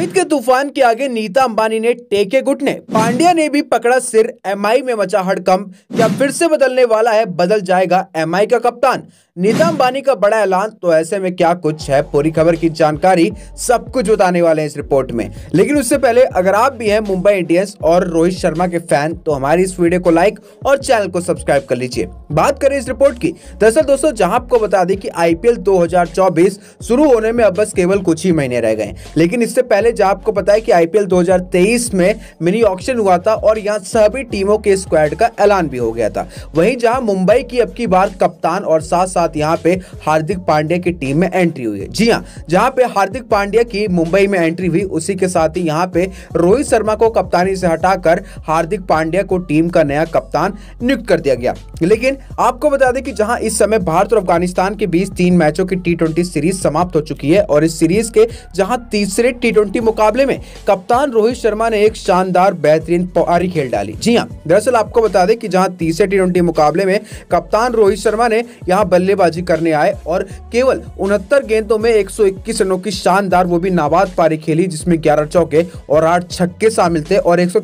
रोहित के तूफान के आगे नीता अंबानी ने टेके घुटने पांड्या ने भी पकड़ा सिर एमआई में मचा हड़कंप क्या फिर से बदलने वाला है बदल जाएगा एमआई का कप्तान नीता अंबानी का बड़ा ऐलान तो ऐसे में क्या कुछ है पूरी खबर की जानकारी सब कुछ बताने वाले हैं इस रिपोर्ट में लेकिन उससे पहले अगर आप भी हैं मुंबई इंडियंस और रोहित शर्मा के फैन तो हमारी इस वीडियो को लाइक और चैनल को सब्सक्राइब कर लीजिए बात करें इस रिपोर्ट की दरअसल दोस्तों जहां आपको बता दें कि आईपीएल 2024 शुरू होने में अब बस केवल कुछ ही महीने रह गए लेकिन इससे पहले जहां आपको पता है कि आईपीएल 2023 में मिनी ऑप्शन हुआ था और यहाँ सभी टीमों के स्क्वाड का ऐलान भी हो गया था वही जहां मुंबई की अब की बार कप्तान और साथ साथ साथ यहाँ पे हार्दिक पांड्या की टीम में एंट्री हुई है जी हाँ जहाँ पे हार्दिक पांड्या की मुंबई में एंट्री हुई उसी के साथ ही यहाँ पे रोहित शर्मा को कप्तानी से हटाकर हार्दिक पांड्या को टीम का नया कप्तान नियुक्त कर दिया गया लेकिन आपको बता दें कि जहाँ इस समय भारत और अफगानिस्तान के बीच तीन मैचों की टी सीरीज समाप्त हो चुकी है और इस सीरीज के जहां तीसरे टी मुकाबले में कप्तान रोहित शर्मा ने एक शानदार बेहतरीन पारी खेल डाली जी हाँ दरअसल आपको बता दें कि जहां तीसरे टी मुकाबले में कप्तान रोहित शर्मा ने यहाँ बल्ले बल्लेबाजी करने आए और केवल उनहत्तर गेंदों में 121 रनों की शानदार वो भी नाबाद पारी खेली जिसमें 11 चौके और 8 छक्के शामिल थे और एक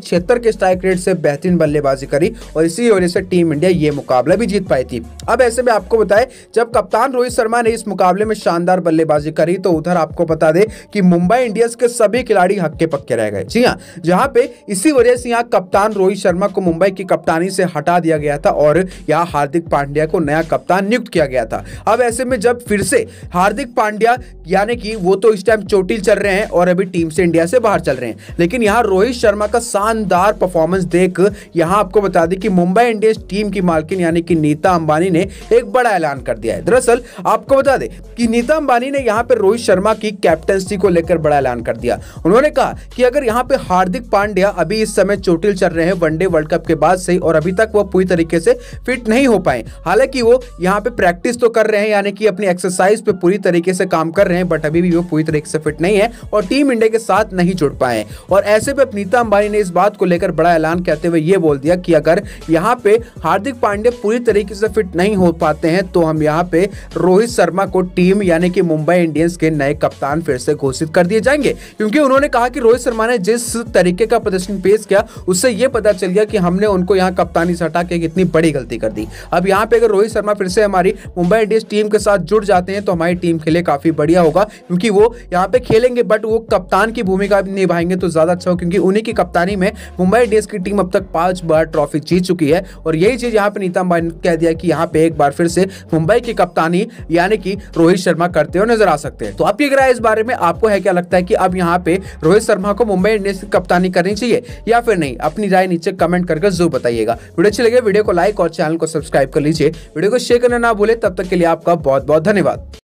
के स्ट्राइक रेट से बेहतरीन बल्लेबाजी करी और इसी वजह से टीम इंडिया ये मुकाबला भी जीत पाई थी अब ऐसे में आपको बताए जब कप्तान रोहित शर्मा ने इस मुकाबले में शानदार बल्लेबाजी करी तो उधर आपको बता दे कि मुंबई इंडियंस के सभी खिलाड़ी हक्के पक्के रह गए जी हाँ जहाँ पे इसी वजह से यहाँ कप्तान रोहित शर्मा को मुंबई की कप्तानी से हटा दिया गया था और यहाँ हार्दिक पांड्या को नया कप्तान नियुक्त किया गया गया था अब ऐसे में जब फिर से हार्दिक पांड्या यानी कि वो तो इस टाइम चोटिल चल रहे हैं और अभी टीम से इंडिया से बाहर चल रहे हैं लेकिन यहाँ रोहित शर्मा का शानदार परफॉर्मेंस देख यहाँ आपको बता दें कि मुंबई इंडियंस टीम की मालकिन यानी कि नीता अंबानी ने एक बड़ा ऐलान कर दिया है दरअसल आपको बता दें कि नीता अंबानी ने यहाँ पर रोहित शर्मा की कैप्टनसी को लेकर बड़ा ऐलान कर दिया उन्होंने कहा कि अगर यहाँ पे हार्दिक पांड्या अभी इस समय चोटिल चल रहे हैं वनडे वर्ल्ड कप के बाद से और अभी तक वो पूरी तरीके से फिट नहीं हो पाए हालांकि वो यहाँ पे प्रैक्टिस प्रैक्टिस तो कर रहे हैं यानी कि अपनी एक्सरसाइज पे पूरी तरीके से काम कर रहे हैं बट अभी भी वो पूरी तरीके से फिट नहीं है और टीम इंडिया के साथ नहीं जुड़ पाए और ऐसे में अपनीता अंबानी ने इस बात को लेकर बड़ा ऐलान कहते हुए ये बोल दिया कि अगर यहाँ पे हार्दिक पांडे पूरी तरीके से फिट नहीं हो पाते हैं तो हम यहाँ पे रोहित शर्मा को टीम यानी कि मुंबई इंडियंस के नए कप्तान फिर से घोषित कर दिए जाएंगे क्योंकि उन्होंने कहा कि रोहित शर्मा ने जिस तरीके का प्रदर्शन पेश किया उससे यह पता चल गया कि हमने उनको यहाँ कप्तानी से हटा के कितनी बड़ी गलती कर दी अब यहाँ पे अगर रोहित शर्मा फिर से हमारी मुंबई इंडियंस टीम के साथ जुड़ जाते हैं तो हमारी टीम के लिए काफ़ी बढ़िया होगा क्योंकि वो यहाँ पे खेलेंगे बट वो कप्तान की भूमिका निभाएंगे तो ज़्यादा अच्छा हो क्योंकि उन्हीं की कप्तानी में मुंबई इंडियंस की टीम अब तक पाँच बार ट्रॉफी जीत चुकी है और यही चीज़ यहाँ पर नीता अंबानी ने कह दिया कि यहाँ पे एक बार फिर से मुंबई की कप्तानी यानी कि रोहित शर्मा करते हुए नजर आ सकते हैं तो आपकी राय इस बारे में आपको है क्या लगता है कि अब यहाँ पे रोहित शर्मा को मुंबई इंडियंस की कप्तानी करनी चाहिए या फिर नहीं अपनी राय नीचे कमेंट करके जरूर बताइएगा वीडियो अच्छी लगे वीडियो को लाइक और चैनल को सब्सक्राइब कर लीजिए वीडियो को शेयर करना ना भूले तब तक के लिए आपका बहुत बहुत धन्यवाद